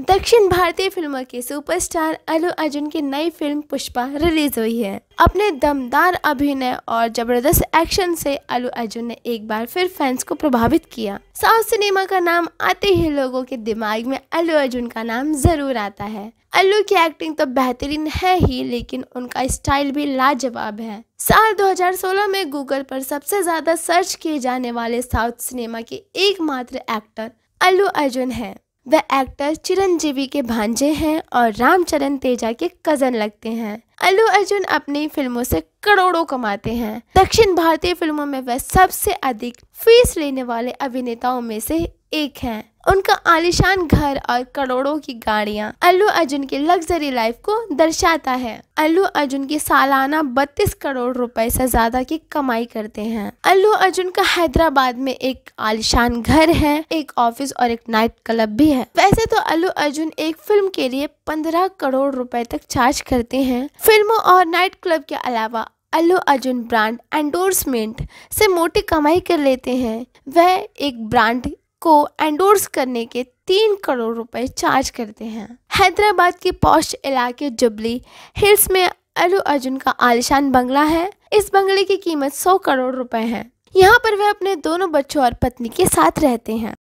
दक्षिण भारतीय फिल्मों के सुपरस्टार अलू अर्जुन की नई फिल्म पुष्पा रिलीज हुई है अपने दमदार अभिनय और जबरदस्त एक्शन से अलू अर्जुन ने एक बार फिर फैंस को प्रभावित किया साउथ सिनेमा का नाम आते ही लोगों के दिमाग में अलू अर्जुन का नाम जरूर आता है अल्लू की एक्टिंग तो बेहतरीन है ही लेकिन उनका स्टाइल भी लाजवाब है साल 2016 में गूगल पर सबसे ज्यादा सर्च किए जाने वाले साउथ सिनेमा के एकमात्र एक्टर अल्लू अर्जुन हैं। वह एक्टर चिरंजीवी के भांजे हैं और रामचरण तेजा के कजन लगते हैं अल्लू अर्जुन अपनी फिल्मों से करोड़ों कमाते हैं दक्षिण भारतीय फिल्मों में वह सबसे अधिक फीस लेने वाले अभिनेताओं में से एक हैं उनका आलिशान घर और करोड़ों की गाड़ियाँ अल्लू अर्जुन की लग्जरी लाइफ को दर्शाता है अल्लू अर्जुन की सालाना 32 करोड़ रुपए से ज्यादा की कमाई करते हैं अल्लू अर्जुन का हैदराबाद में एक आलिशान घर है एक ऑफिस और एक नाइट क्लब भी है वैसे तो अल्लू अर्जुन एक फिल्म के लिए पंद्रह करोड़ रुपए तक चार्ज करते हैं फिल्मों और नाइट क्लब के अलावा अल्लू अर्जुन ब्रांड एंडोर्समेंट से मोटी कमाई कर लेते हैं वह एक ब्रांड को एंडोर्स करने के तीन करोड़ रुपए चार्ज करते हैं हैदराबाद के पौष इलाके जुबली हिल्स में अलू अर्जुन का आलिशान बंगला है इस बंगले की कीमत सौ करोड़ रुपए है यहाँ पर वह अपने दोनों बच्चों और पत्नी के साथ रहते हैं